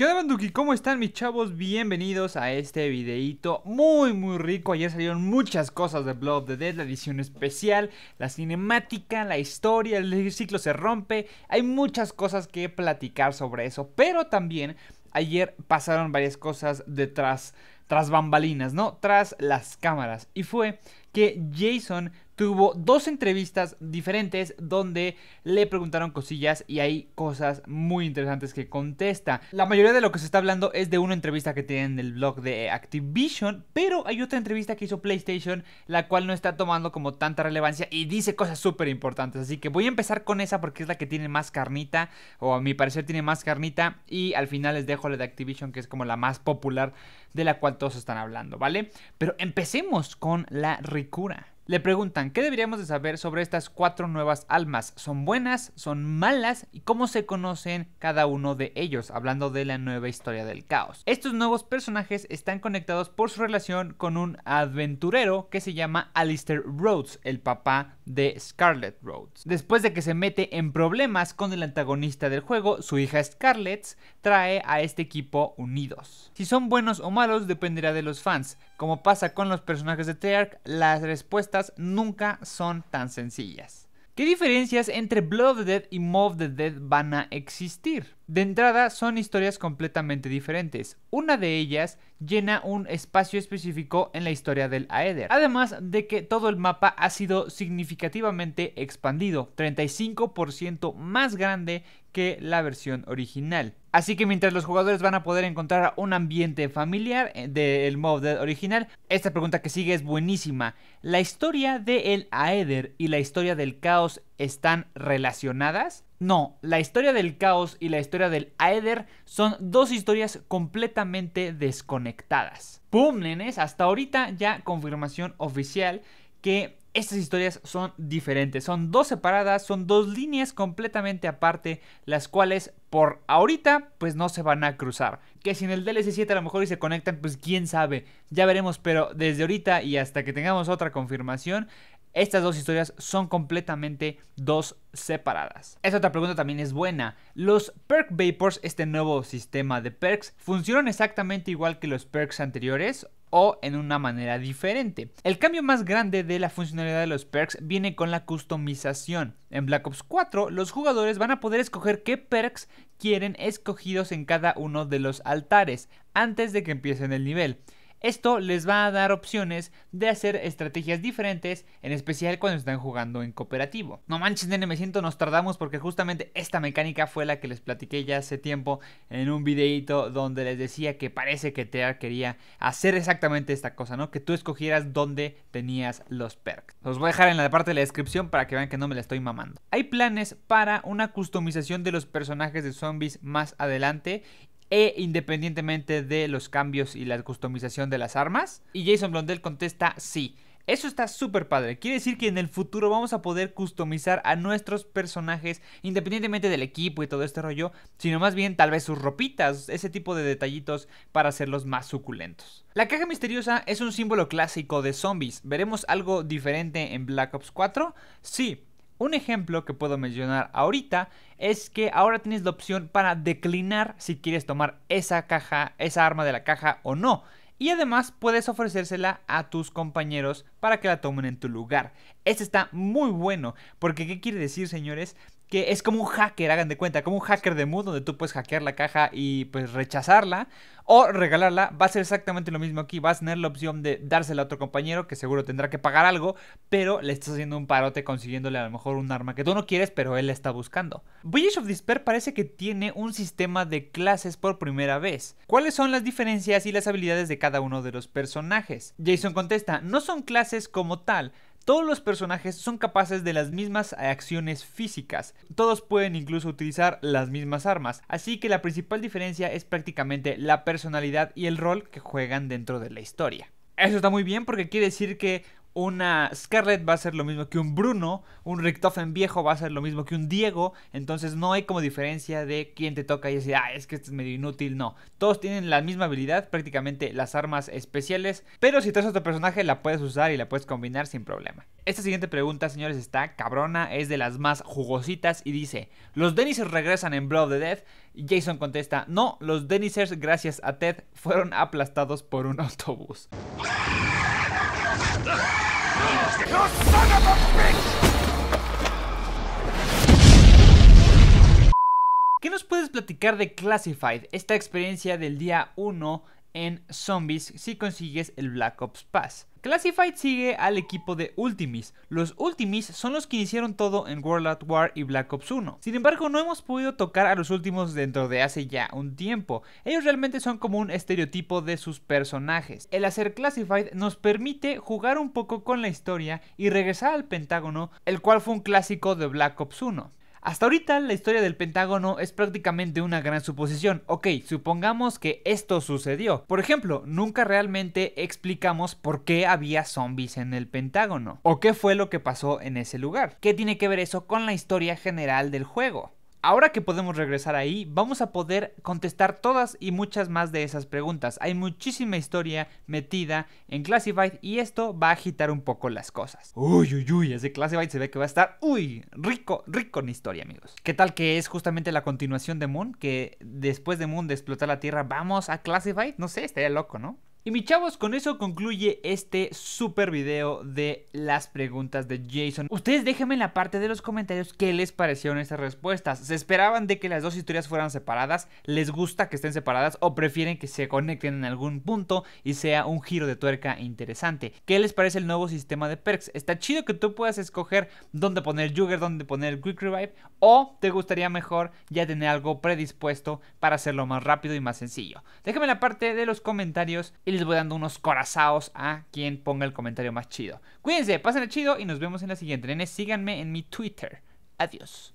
¿Qué onda Banduki? ¿Cómo están mis chavos? Bienvenidos a este videito muy muy rico Ayer salieron muchas cosas de Blood of the Dead, la edición especial, la cinemática, la historia, el ciclo se rompe Hay muchas cosas que platicar sobre eso Pero también ayer pasaron varias cosas detrás, tras bambalinas, ¿no? Tras las cámaras Y fue que Jason tuvo dos entrevistas diferentes donde le preguntaron cosillas y hay cosas muy interesantes que contesta. La mayoría de lo que se está hablando es de una entrevista que tiene en el blog de Activision, pero hay otra entrevista que hizo PlayStation, la cual no está tomando como tanta relevancia y dice cosas súper importantes. Así que voy a empezar con esa porque es la que tiene más carnita, o a mi parecer tiene más carnita, y al final les dejo la de Activision, que es como la más popular de la cual todos están hablando, ¿vale? Pero empecemos con la cura le preguntan, ¿qué deberíamos de saber sobre estas cuatro nuevas almas? ¿Son buenas? ¿Son malas? ¿Y cómo se conocen cada uno de ellos? Hablando de la nueva historia del caos. Estos nuevos personajes están conectados por su relación con un aventurero que se llama Alistair Rhodes, el papá de Scarlet Rhodes. Después de que se mete en problemas con el antagonista del juego, su hija Scarlett trae a este equipo unidos. Si son buenos o malos dependerá de los fans. Como pasa con los personajes de Treyarch, la respuesta nunca son tan sencillas. ¿Qué diferencias entre Blood of the Dead y Mob of the Dead van a existir? De entrada, son historias completamente diferentes. Una de ellas llena un espacio específico en la historia del Aether. Además de que todo el mapa ha sido significativamente expandido, 35% más grande que la versión original. Así que mientras los jugadores van a poder encontrar un ambiente familiar eh, del Dead original, esta pregunta que sigue es buenísima. ¿La historia de el Aether y la historia del caos están relacionadas? No, la historia del caos y la historia del Aether son dos historias completamente desconectadas. ¡Pum, nenes! Hasta ahorita ya confirmación oficial que estas historias son diferentes, son dos separadas, son dos líneas completamente aparte, las cuales por ahorita pues no se van a cruzar. Que si en el DLC 7 a lo mejor y se conectan, pues quién sabe, ya veremos, pero desde ahorita y hasta que tengamos otra confirmación, estas dos historias son completamente dos separadas. Esta otra pregunta también es buena. Los Perk Vapors, este nuevo sistema de perks, ¿funcionan exactamente igual que los perks anteriores o en una manera diferente. El cambio más grande de la funcionalidad de los perks viene con la customización. En Black Ops 4 los jugadores van a poder escoger qué perks quieren escogidos en cada uno de los altares antes de que empiecen el nivel. Esto les va a dar opciones de hacer estrategias diferentes, en especial cuando están jugando en cooperativo. No manches, nene, me siento, nos tardamos porque justamente esta mecánica fue la que les platiqué ya hace tiempo en un videito donde les decía que parece que Tea quería hacer exactamente esta cosa, ¿no? Que tú escogieras dónde tenías los perks. Los voy a dejar en la parte de la descripción para que vean que no me la estoy mamando. Hay planes para una customización de los personajes de zombies más adelante e independientemente de los cambios y la customización de las armas? Y Jason Blondell contesta sí. Eso está súper padre. Quiere decir que en el futuro vamos a poder customizar a nuestros personajes, independientemente del equipo y todo este rollo, sino más bien tal vez sus ropitas, ese tipo de detallitos para hacerlos más suculentos. La caja misteriosa es un símbolo clásico de zombies. ¿Veremos algo diferente en Black Ops 4? Sí, un ejemplo que puedo mencionar ahorita es que ahora tienes la opción para declinar si quieres tomar esa caja, esa arma de la caja o no. Y además puedes ofrecérsela a tus compañeros para que la tomen en tu lugar. Este está muy bueno, porque ¿qué quiere decir, señores? Que es como un hacker, hagan de cuenta, como un hacker de mood donde tú puedes hackear la caja y pues rechazarla o regalarla. Va a ser exactamente lo mismo aquí, vas a tener la opción de dársela a otro compañero que seguro tendrá que pagar algo, pero le estás haciendo un parote consiguiéndole a lo mejor un arma que tú no quieres, pero él la está buscando. Voyage of Despair parece que tiene un sistema de clases por primera vez. ¿Cuáles son las diferencias y las habilidades de cada uno de los personajes? Jason contesta, no son clases como tal. Todos los personajes son capaces de las mismas acciones físicas, todos pueden incluso utilizar las mismas armas, así que la principal diferencia es prácticamente la personalidad y el rol que juegan dentro de la historia. Eso está muy bien porque quiere decir que una Scarlett va a ser lo mismo que un Bruno, un Richtofen viejo va a ser lo mismo que un Diego, entonces no hay como diferencia de quién te toca y decir, ah, es que este es medio inútil, no. Todos tienen la misma habilidad, prácticamente las armas especiales, pero si traes otro personaje la puedes usar y la puedes combinar sin problema. Esta siguiente pregunta, señores, está cabrona, es de las más jugositas y dice, ¿los Denisers regresan en Blood of the Dead? Jason contesta, no, los Dennisers gracias a Ted fueron aplastados por un autobús. ¿Qué nos puedes platicar de Classified, esta experiencia del día 1 en zombies si consigues el Black Ops Pass. Classified sigue al equipo de Ultimis. Los Ultimis son los que iniciaron todo en World at War y Black Ops 1. Sin embargo, no hemos podido tocar a los últimos dentro de hace ya un tiempo. Ellos realmente son como un estereotipo de sus personajes. El hacer Classified nos permite jugar un poco con la historia y regresar al Pentágono, el cual fue un clásico de Black Ops 1. Hasta ahorita la historia del Pentágono es prácticamente una gran suposición. Ok, supongamos que esto sucedió. Por ejemplo, nunca realmente explicamos por qué había zombies en el Pentágono o qué fue lo que pasó en ese lugar. ¿Qué tiene que ver eso con la historia general del juego? Ahora que podemos regresar ahí, vamos a poder contestar todas y muchas más de esas preguntas. Hay muchísima historia metida en Classified y esto va a agitar un poco las cosas. Uy, uy, uy, ese Classified se ve que va a estar, uy, rico, rico en historia, amigos. ¿Qué tal que es justamente la continuación de Moon? Que después de Moon de explotar la Tierra, vamos a Classified. No sé, estaría loco, ¿no? Y mis chavos, con eso concluye este super video de las preguntas de Jason. Ustedes déjenme en la parte de los comentarios qué les parecieron estas respuestas. ¿Se esperaban de que las dos historias fueran separadas? ¿Les gusta que estén separadas o prefieren que se conecten en algún punto y sea un giro de tuerca interesante? ¿Qué les parece el nuevo sistema de perks? Está chido que tú puedas escoger dónde poner Jugger, dónde poner el Quick Revive o te gustaría mejor ya tener algo predispuesto para hacerlo más rápido y más sencillo. Déjenme en la parte de los comentarios y les voy dando unos corazaos a quien ponga el comentario más chido. Cuídense, pasen el chido y nos vemos en la siguiente. Nene, síganme en mi Twitter. Adiós.